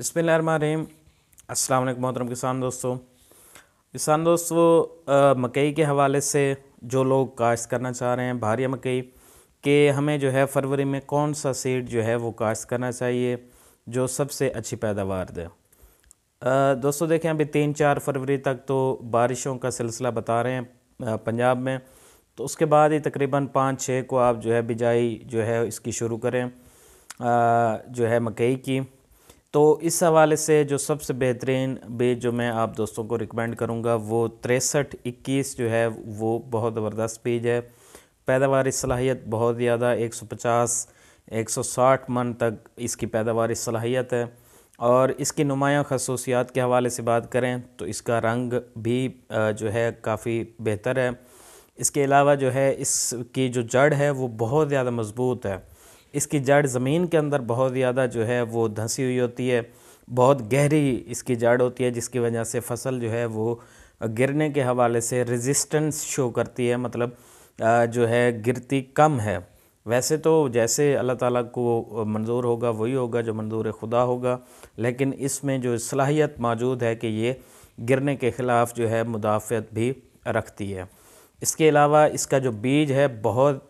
बसमीम अस्सलाम वालेकुम मोहतरम किसान दोस्तों किसान दोस्तों मकई के हवाले से जो लोग काश्त करना चाह रहे हैं भारी मकई के हमें जो है फरवरी में कौन सा सीड जो है वो काश्त करना चाहिए जो सबसे अच्छी पैदावार दे दोस्तों देखें अभी तीन चार फरवरी तक तो बारिशों का सिलसिला बता रहे हैं पंजाब में तो उसके बाद ही तकरीबन पाँच छः को आप जो है बिजाई जो है इसकी शुरू करें आ, जो है मकई की तो इस हवाले से जो सबसे बेहतरीन बेज जो मैं आप दोस्तों को रिकमेंड करूँगा वो तिरसठ इक्कीस जो है वो बहुत ज़बरदस्त बीज है पैदावार सलाहियत बहुत ज़्यादा एक सौ पचास एक सौ साठ मन तक इसकी पैदावार सलाहियत है और इसकी नुमाया खसूसियात के हवाले से बात करें तो इसका रंग भी जो है काफ़ी बेहतर है इसके अलावा जो है इसकी जो जड़ है वो बहुत ज़्यादा मज़बूत है इसकी जड़ ज़मीन के अंदर बहुत ज़्यादा जो है वो धंसी हुई होती है बहुत गहरी इसकी जड़ होती है जिसकी वजह से फसल जो है वो गिरने के हवाले से रेजिस्टेंस शो करती है मतलब जो है गिरती कम है वैसे तो जैसे अल्लाह ताला को मंजूर होगा वही होगा जो मंजूर खुदा होगा लेकिन इसमें जो सलाहियत मौजूद है कि ये गिरने के ख़िलाफ़ जो है मुदाफ़त भी रखती है इसके अलावा इसका जो बीज है बहुत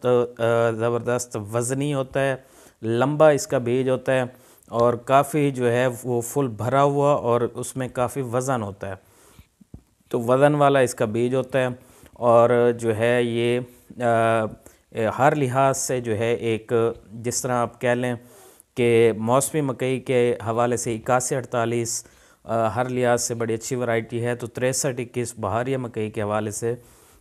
ज़बरदस्त वज़नी होता है लंबा इसका बीज होता है और काफ़ी जो है वो फुल भरा हुआ और उसमें काफ़ी वज़न होता है तो वज़न वाला इसका बीज होता है और जो है ये आ, हर लिहाज से जो है एक जिस तरह आप कह लें कि मौसमी मकई के हवाले से इक्यासी अड़तालीस हर लिहाज से बड़ी अच्छी वैरायटी है तो तिरसठ इक्कीस बाहरी मकई के हवाले से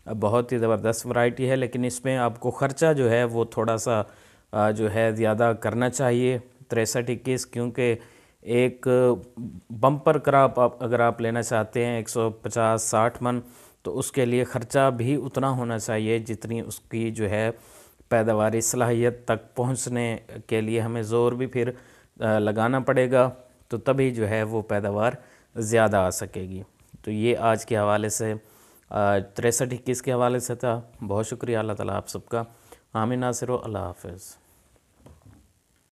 बहुत ही ज़बरदस्त वैरायटी है लेकिन इसमें आपको ख़र्चा जो है वो थोड़ा सा जो है ज़्यादा करना चाहिए तिरसठ इक्कीस क्योंकि एक बम्पर क्राप आप अगर आप लेना चाहते हैं 150 60 मन तो उसके लिए ख़र्चा भी उतना होना चाहिए जितनी उसकी जो है पैदावार सलाहियत तक पहुंचने के लिए हमें ज़ोर भी फिर लगाना पड़ेगा तो तभी जो है वो पैदावार ज़्यादा आ सकेगी तो ये आज के हवाले से तिरसठ इक्कीस के हवाले से था बहुत शुक्रिया अल्लाह ताला आप सबका आमिन नासिर अल्लाह हाफिज़